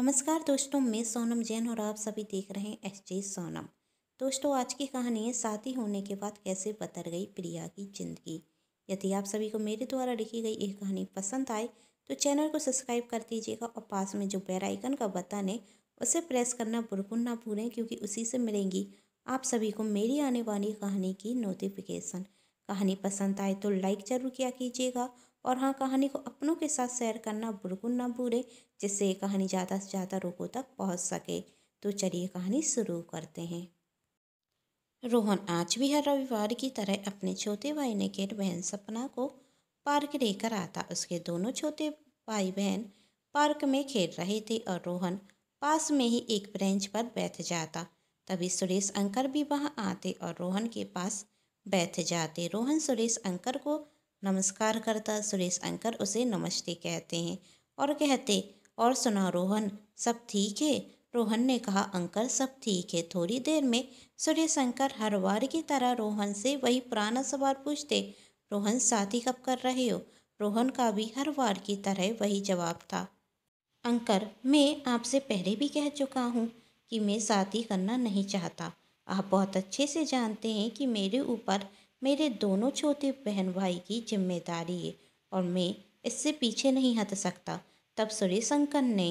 नमस्कार दोस्तों मैं सोनम जैन और आप सभी देख रहे हैं एस जे सोनम दोस्तों आज की कहानी है शादी होने के बाद कैसे बतर गई प्रिया की ज़िंदगी यदि आप सभी को मेरे द्वारा लिखी गई यह कहानी पसंद आए तो चैनल को सब्सक्राइब कर दीजिएगा और पास में जो बेल आइकन का बटन है उसे प्रेस करना बिल्कुल ना भूलें क्योंकि उसी से मिलेंगी आप सभी को मेरी आने वाली कहानी की नोटिफिकेशन कहानी पसंद आए तो लाइक ज़रूर किया कीजिएगा और हाँ कहानी को अपनों के साथ शेयर करना बिल्कुल ना भूलें जिससे ये कहानी ज़्यादा से ज़्यादा लोगों तक पहुँच सके तो चलिए कहानी शुरू करते हैं रोहन आज भी हर रविवार की तरह अपने छोटे भाई ने बहन सपना को पार्क लेकर आता उसके दोनों छोटे भाई बहन पार्क में खेल रहे थे और रोहन पास में ही एक ब्रेंच पर बैठ जाता तभी सुरेश अंकर भी वहाँ आते और रोहन के पास बैठ जाते रोहन सुरेश अंकर को नमस्कार करता सुरेश अंकर उसे नमस्ते कहते हैं और कहते और सुना रोहन सब ठीक है रोहन ने कहा अंकल सब ठीक है थोड़ी देर में सुरेश अंकर हर बार की तरह रोहन से वही पुराना सवाल पूछते रोहन साथी कब कर रहे हो रोहन का भी हर बार की तरह वही जवाब था अंकर मैं आपसे पहले भी कह चुका हूँ कि मैं साथी करना नहीं चाहता आप बहुत अच्छे से जानते हैं कि मेरे ऊपर मेरे दोनों छोटे बहन भाई की जिम्मेदारी है और मैं इससे पीछे नहीं हट सकता तब शंकर ने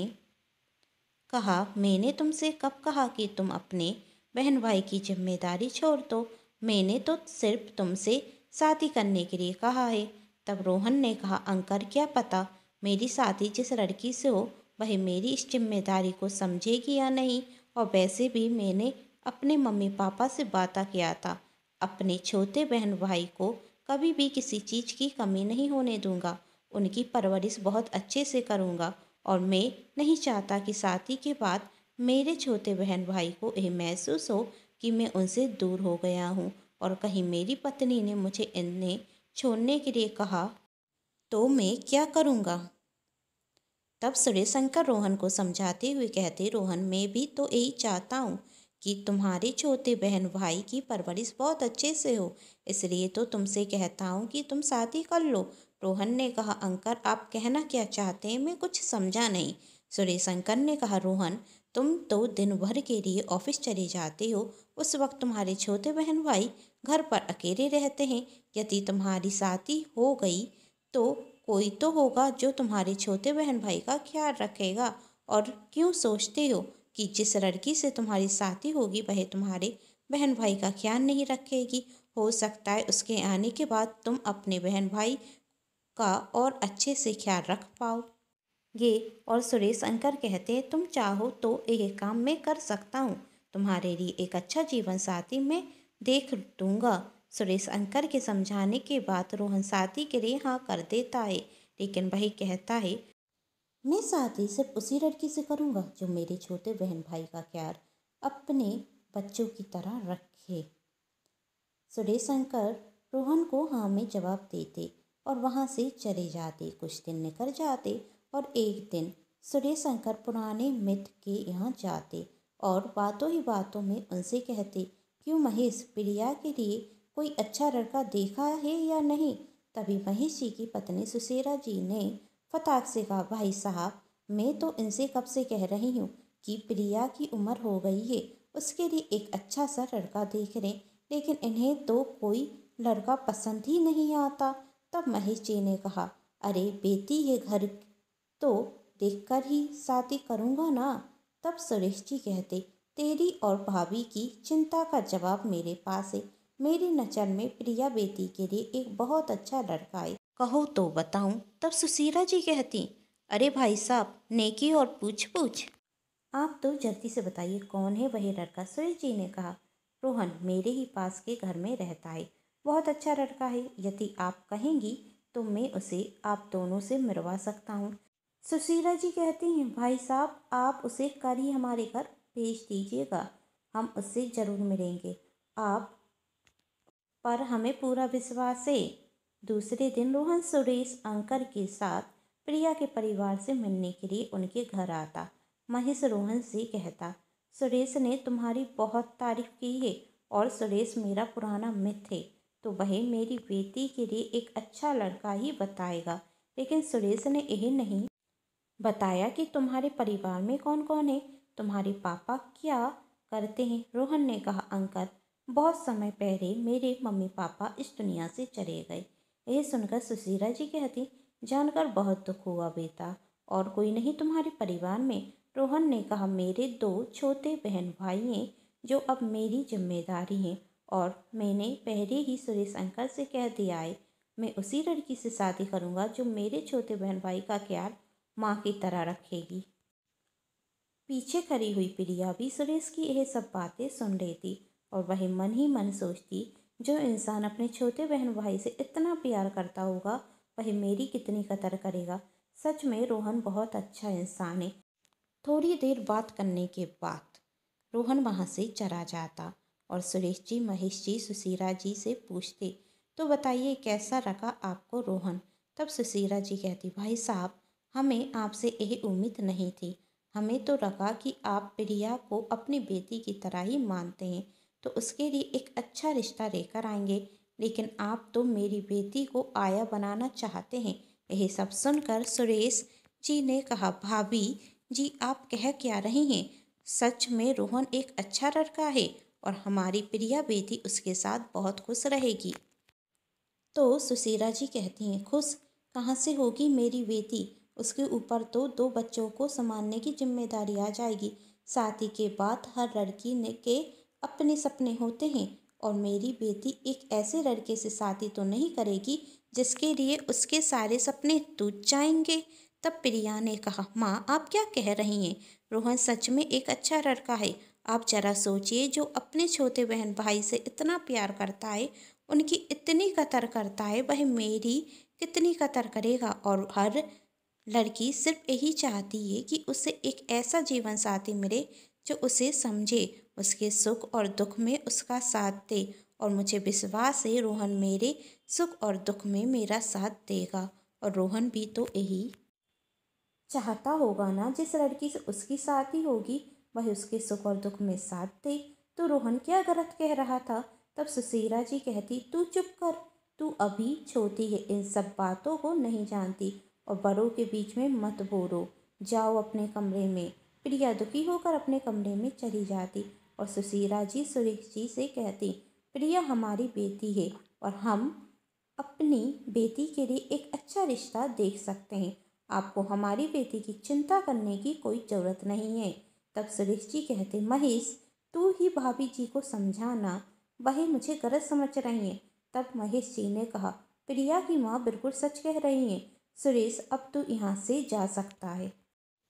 कहा मैंने तुमसे कब कहा कि तुम अपने बहन भाई की जिम्मेदारी छोड़ दो तो, मैंने तो सिर्फ तुमसे शादी करने के लिए कहा है तब रोहन ने कहा अंकर क्या पता मेरी शादी जिस लड़की से हो वह मेरी इस जिम्मेदारी को समझेगी या नहीं और वैसे भी मैंने अपने मम्मी पापा से बात किया था अपने छोटे बहन भाई को कभी भी किसी चीज़ की कमी नहीं होने दूंगा उनकी परवरिश बहुत अच्छे से करूंगा और मैं नहीं चाहता कि साथी के बाद मेरे छोटे बहन भाई को यह महसूस हो कि मैं उनसे दूर हो गया हूँ और कहीं मेरी पत्नी ने मुझे इन्हें छोड़ने के लिए कहा तो मैं क्या करूँगा तब सुरेश शंकर रोहन को समझाते हुए कहते रोहन मैं भी तो यही चाहता हूँ कि तुम्हारे छोटे बहन भाई की परवरिश बहुत अच्छे से हो इसलिए तो तुमसे कहता हूँ कि तुम शादी कर लो रोहन ने कहा अंकर आप कहना क्या चाहते हैं मैं कुछ समझा नहीं सुरेश अंकर ने कहा रोहन तुम तो दिन भर के लिए ऑफिस चले जाते हो उस वक्त तुम्हारे छोटे बहन भाई घर पर अकेले रहते हैं यदि तुम्हारी साथी हो गई तो कोई तो होगा जो तुम्हारे छोटे बहन भाई का ख्याल रखेगा और क्यों सोचते हो कि जिस लड़की से तुम्हारी साथी होगी वह तुम्हारे बहन भाई का ख्याल नहीं रखेगी हो सकता है उसके आने के बाद तुम अपने बहन भाई का और अच्छे से ख्याल रख पाओ ये और सुरेश अंकर कहते हैं तुम चाहो तो यह काम मैं कर सकता हूँ तुम्हारे लिए एक अच्छा जीवन साथी मैं देख दूंगा सुरेश अंकर के समझाने के बाद रोहन साथी के लिए हाँ कर देता है लेकिन वही कहता है मैं शादी सिर्फ उसी लड़की से करूँगा जो मेरे छोटे बहन भाई का प्यार अपने बच्चों की तरह रखे सुरेश शंकर रोहन को हाँ में जवाब देते और वहाँ से चले जाते कुछ दिन निकल जाते और एक दिन सुरेश शंकर पुराने मित्र के यहाँ जाते और बातों ही बातों में उनसे कहते क्यों महेश प्रिया के लिए कोई अच्छा लड़का देखा है या नहीं तभी महेश जी की पत्नी सुशेरा जी ने फताक से कहा भाई साहब मैं तो इनसे कब से कह रही हूँ कि प्रिया की उम्र हो गई है उसके लिए एक अच्छा सा लड़का देख रहे लेकिन इन्हें तो कोई लड़का पसंद ही नहीं आता तब महेश जी ने कहा अरे बेटी ये घर तो देखकर ही शादी करूँगा ना तब सुरेश जी कहते तेरी और भाभी की चिंता का जवाब मेरे पास है मेरी नज़र में प्रिया बेटी के लिए एक बहुत अच्छा लड़का है कहो तो बताऊं तब सुशीला जी कहती अरे भाई साहब नेकी और पूछ पूछ आप तो जल्दी से बताइए कौन है वही लड़का सुरेश जी ने कहा रोहन मेरे ही पास के घर में रहता है बहुत अच्छा लड़का है यदि आप कहेंगी तो मैं उसे आप दोनों से मिलवा सकता हूँ सुशीला जी कहती हैं भाई साहब आप उसे कल ही हमारे घर भेज दीजिएगा हम उससे ज़रूर मिलेंगे आप पर हमें पूरा विश्वास है दूसरे दिन रोहन सुरेश अंकर के साथ प्रिया के परिवार से मिलने के लिए उनके घर आता महेश रोहन से कहता सुरेश ने तुम्हारी बहुत तारीफ की है और सुरेश मेरा पुराना मित्र है तो वह मेरी बेटी के लिए एक अच्छा लड़का ही बताएगा लेकिन सुरेश ने यह नहीं बताया कि तुम्हारे परिवार में कौन कौन है तुम्हारे पापा क्या करते हैं रोहन ने कहा अंकल बहुत समय पहले मेरे मम्मी पापा इस दुनिया से चले गए यह सुनकर सुशीला जी कहती जानकर बहुत दुख हुआ बेटा और कोई नहीं तुम्हारे परिवार में रोहन ने कहा मेरे दो छोटे बहन भाई हैं जो अब मेरी जिम्मेदारी हैं और मैंने पहले ही सुरेश अंकल से कह दिया है मैं उसी लड़की से शादी करूंगा जो मेरे छोटे बहन भाई का ख्याल माँ की तरह रखेगी पीछे खड़ी हुई प्रिया भी सुरेश की यह सब बातें सुन रही थी और वह मन ही मन सोचती जो इंसान अपने छोटे बहन भाई से इतना प्यार करता होगा वह मेरी कितनी कदर करेगा सच में रोहन बहुत अच्छा इंसान है थोड़ी देर बात करने के बाद रोहन वहाँ से चला जाता और सुरेश जी महेश जी सुशीला जी से पूछते तो बताइए कैसा रखा आपको रोहन तब सुशीरा जी कहती भाई साहब हमें आपसे यही उम्मीद नहीं थी हमें तो लगा कि आप प्रिया को अपनी बेटी की तरह ही मानते हैं तो उसके लिए एक अच्छा रिश्ता लेकर आएंगे लेकिन आप तो मेरी बेटी को आया बनाना चाहते हैं यह सब सुनकर सुरेश जी ने कहा भाभी जी आप कह क्या रही हैं सच में रोहन एक अच्छा लड़का है और हमारी प्रिया बेटी उसके साथ बहुत खुश रहेगी तो सुशीला जी कहती हैं खुश कहाँ से होगी मेरी बेटी उसके ऊपर तो दो बच्चों को संभालने की जिम्मेदारी आ जाएगी शादी के बाद हर लड़की ने के अपने सपने होते हैं और मेरी बेटी एक ऐसे लड़के से शादी तो नहीं करेगी जिसके लिए उसके सारे सपने टूट जाएंगे तब प्रिया ने कहा माँ आप क्या कह रही हैं रोहन सच में एक अच्छा लड़का है आप जरा सोचिए जो अपने छोटे बहन भाई से इतना प्यार करता है उनकी इतनी कतर करता है वह मेरी कितनी कतर करेगा और हर लड़की सिर्फ यही चाहती है कि उसे एक ऐसा जीवन साथी मिले जो उसे समझे उसके सुख और दुख में उसका साथ दे और मुझे विश्वास है रोहन मेरे सुख और दुख में मेरा साथ देगा और रोहन भी तो यही चाहता होगा ना जिस लड़की से उसकी शादी होगी वह उसके सुख और दुख में साथ दे तो रोहन क्या गलत कह रहा था तब सुशीला जी कहती तू चुप कर तू अभी छोटी है इन सब बातों को नहीं जानती और बड़ों के बीच में मत बोलो जाओ अपने कमरे में प्रिया दुखी होकर अपने कमरे में चली जाती और सुशीला जी सुरेश जी से कहती प्रिया हमारी बेटी है और हम अपनी बेटी के लिए एक अच्छा रिश्ता देख सकते हैं आपको हमारी बेटी की चिंता करने की कोई ज़रूरत नहीं है तब सुरेश जी कहते महेश तू ही भाभी जी को समझाना वही मुझे गलत समझ रही हैं तब महेश जी ने कहा प्रिया की माँ बिल्कुल सच कह रही हैं सुरेश अब तू यहाँ से जा सकता है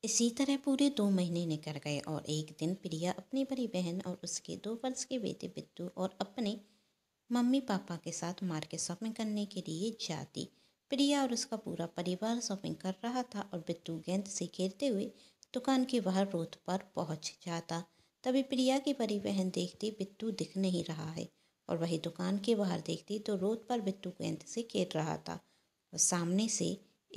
इसी तरह पूरे दो महीने निकल गए और एक दिन प्रिया अपनी बड़ी बहन और उसके दो वर्ष के बेटे बिट्टू और अपने मम्मी पापा के साथ मार्केट शॉपिंग करने के लिए जाती प्रिया और उसका पूरा परिवार शॉपिंग कर रहा था और बिट्टू गेंद से खेलते हुए दुकान के बाहर रोड पर पहुंच जाता तभी प्रिया की बड़ी बहन देखती बिट्टू दिख नहीं रहा है और वही दुकान के बाहर देखती तो रोड पर बिट्टू गेंद से खेल रहा था और सामने से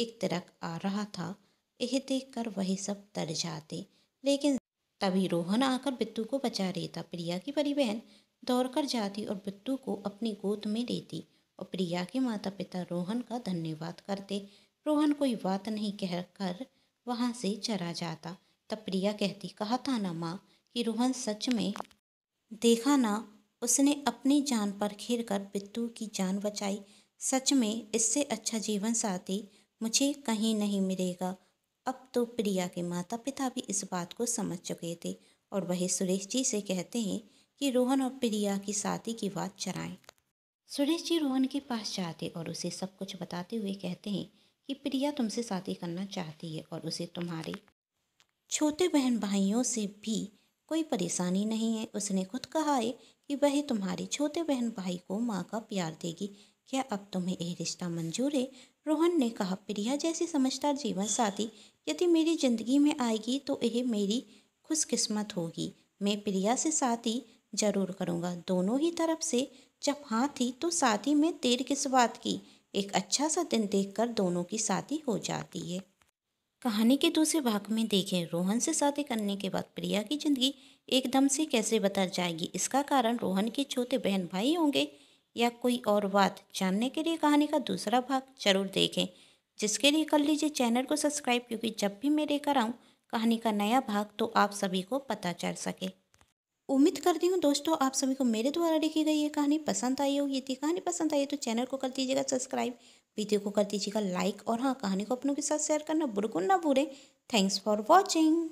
एक तरक आ रहा था यह देखकर वह सब तर जाते लेकिन तभी रोहन आकर बिट्टू को बचा लेता प्रिया की बड़ी बहन दौड़कर जाती और बिट्टू को अपनी गोद में लेती और प्रिया के माता पिता रोहन का धन्यवाद करते रोहन कोई बात नहीं कह कर वहाँ से चला जाता तब प्रिया कहती कहा था ना माँ कि रोहन सच में देखा ना उसने अपनी जान पर खेल कर बिट्टू की जान बचाई सच में इससे अच्छा जीवन साथी मुझे कहीं नहीं मिलेगा अब तो प्रिया के माता पिता भी इस बात को समझ चुके थे और वह सुरेश जी से कहते हैं कि रोहन और प्रिया की शादी की बात चलाएं सुरेश जी रोहन के पास जाते और उसे सब कुछ बताते हुए कहते हैं कि प्रिया तुमसे शादी करना चाहती है और उसे तुम्हारे छोटे बहन भाइयों से भी कोई परेशानी नहीं है उसने खुद कहा है कि वह तुम्हारे छोटे बहन भाई को माँ का प्यार देगी क्या अब तुम्हें यह रिश्ता मंजूर है रोहन ने कहा प्रिया जैसी समझदार जीवन साथी यदि मेरी ज़िंदगी में आएगी तो यह मेरी खुशकिस्मत होगी मैं प्रिया से साथी जरूर करूँगा दोनों ही तरफ से जब हाँ थी तो साथी में देर किस बात की एक अच्छा सा दिन देखकर दोनों की शादी हो जाती है कहानी के दूसरे भाग में देखें रोहन से शादी करने के बाद प्रिया की जिंदगी एकदम से कैसे बदल जाएगी इसका कारण रोहन के छोटे बहन भाई होंगे या कोई और बात जानने के लिए कहानी का दूसरा भाग जरूर देखें जिसके लिए कर लीजिए चैनल को सब्सक्राइब क्योंकि जब भी मैं लेकर आऊँ कहानी का नया भाग तो आप सभी को पता चल सके उम्मीद करती हूँ दोस्तों आप सभी को मेरे द्वारा लिखी गई ये कहानी पसंद आई हो यदि कहानी पसंद आई तो चैनल को कर दीजिएगा सब्सक्राइब वीडियो को कर दीजिएगा लाइक और हाँ कहानी को अपनों के साथ शेयर करना बिल्कुल ना भूलें थैंक्स फॉर वॉचिंग